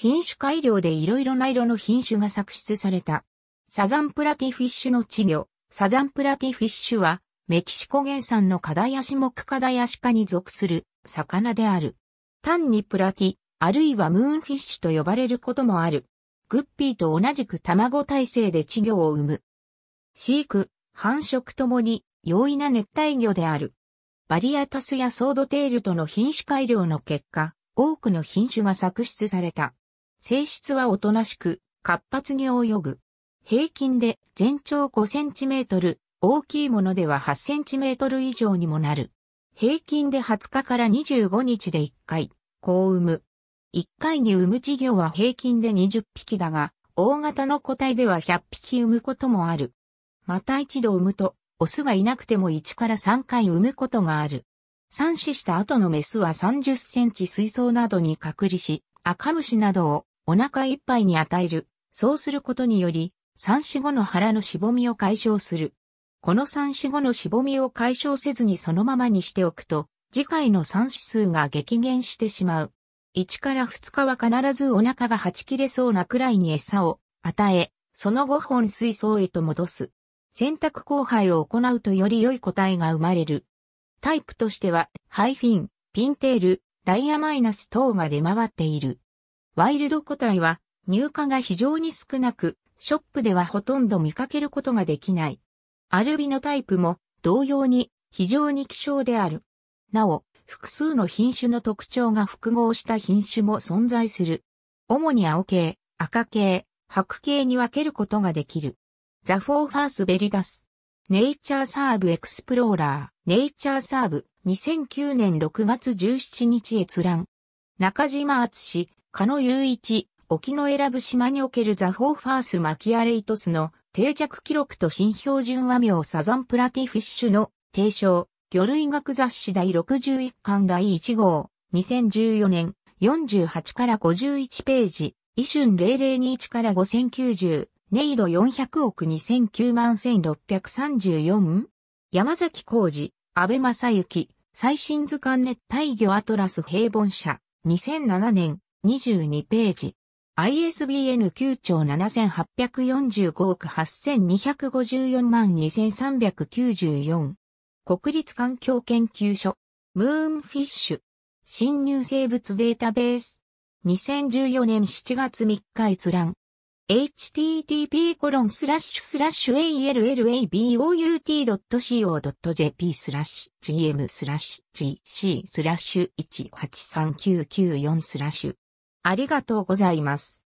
品種改良でいろいろな色の品種が作出された。サザンプラティフィッシュの稚魚、サザンプラティフィッシュは、メキシコ原産のカダヤシ目カダヤシ科に属する魚である。単にプラティ、あるいはムーンフィッシュと呼ばれることもある。グッピーと同じく卵体制で稚魚を産む。飼育、繁殖ともに容易な熱帯魚である。バリアタスやソードテールとの品種改良の結果、多くの品種が作出された。性質はおとなしく、活発に泳ぐ。平均で全長5センチメートル、大きいものでは8センチメートル以上にもなる。平均で20日から25日で1回、子を産む。1回に産む稚魚は平均で20匹だが、大型の個体では100匹産むこともある。また一度産むと、オスがいなくても1から3回産むことがある。産死した後のメスは30センチ水槽などに隔離し、赤虫などをお腹いっぱいに与える。そうすることにより、三4。5の腹のしぼみを解消する。この三4。5のしぼみを解消せずにそのままにしておくと、次回の三指数が激減してしまう。1から2日は必ずお腹がはち切れそうなくらいに餌を与え、その5本水槽へと戻す。選択交配を行うとより良い個体が生まれる。タイプとしては、ハイフィン、ピンテール、ライアマイナス等が出回っている。ワイルド個体は入荷が非常に少なく、ショップではほとんど見かけることができない。アルビノタイプも同様に非常に希少である。なお、複数の品種の特徴が複合した品種も存在する。主に青系、赤系、白系に分けることができる。ザ・フォーファース・ベリダス。ネイチャーサーブ・エクスプローラー。ネイチャーサーブ。2009年6月17日閲覧。中島厚加野雄一、沖の選ぶ島におけるザ・ホーファース・マキアレイトスの定着記録と新標準和名サザンプラティフィッシュの提唱、魚類学雑誌第61巻第1号、2014年48から51ページ、イシュン0021から5090、ネイド400億2009万 1634? 山崎浩二、安倍正幸、最新図鑑熱帯魚アトラス平凡社、2007年22ページ。ISBN 9兆7845億8254万2394。国立環境研究所。ムーンフィッシュ。新入生物データベース。2014年7月3日閲覧。http コロンスラッシュスラッシュ allabout.co.jp スラッシュ gm スラッシュ gc スラッシュ18394 9スラッシュありがとうございます。